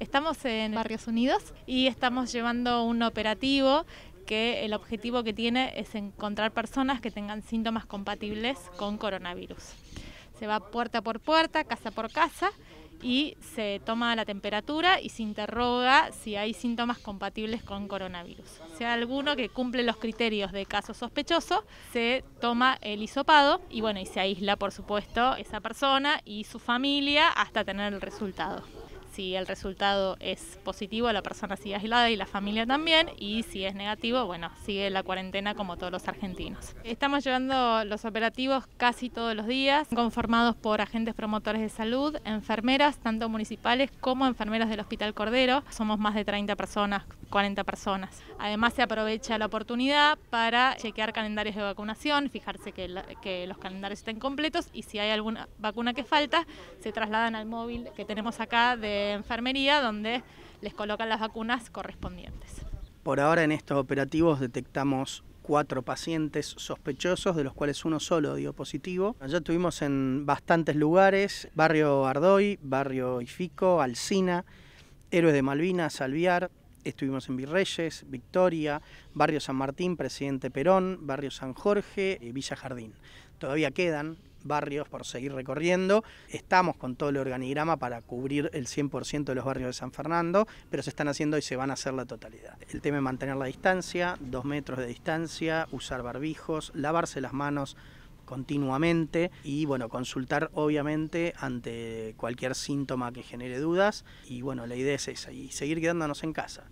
Estamos en Barrios Unidos y estamos llevando un operativo que el objetivo que tiene es encontrar personas que tengan síntomas compatibles con coronavirus. Se va puerta por puerta, casa por casa y se toma la temperatura y se interroga si hay síntomas compatibles con coronavirus. Si hay alguno que cumple los criterios de caso sospechoso, se toma el hisopado y bueno, y se aísla por supuesto esa persona y su familia hasta tener el resultado si el resultado es positivo, la persona sigue aislada y la familia también, y si es negativo, bueno, sigue la cuarentena como todos los argentinos. Estamos llevando los operativos casi todos los días, conformados por agentes promotores de salud, enfermeras, tanto municipales como enfermeras del Hospital Cordero. Somos más de 30 personas 40 personas. Además se aprovecha la oportunidad para chequear calendarios de vacunación, fijarse que, los calendarios estén completos y si hay alguna vacuna que falta, se trasladan al móvil que tenemos acá de enfermería donde les colocan las vacunas correspondientes. Por ahora en estos operativos detectamos cuatro pacientes sospechosos, de los cuales uno solo dio positivo. Ya tuvimos en bastantes lugares, barrio Ardoy, barrio Ifico, Alsina, Héroes de Malvinas, Alviar, estuvimos en Virreyes, Victoria, Barrio San Martín, Presidente Perón, Barrio San Jorge y eh, Villa Jardín. Todavía quedan barrios por seguir recorriendo. Estamos con todo el organigrama para cubrir el 100% de los barrios de San Fernando, pero se están haciendo y se van a hacer la totalidad. El tema es mantener la distancia, dos metros de distancia, usar barbijos, lavarse las manos, continuamente y bueno, consultar obviamente ante cualquier síntoma que genere dudas y bueno, la idea es esa y seguir quedándonos en casa.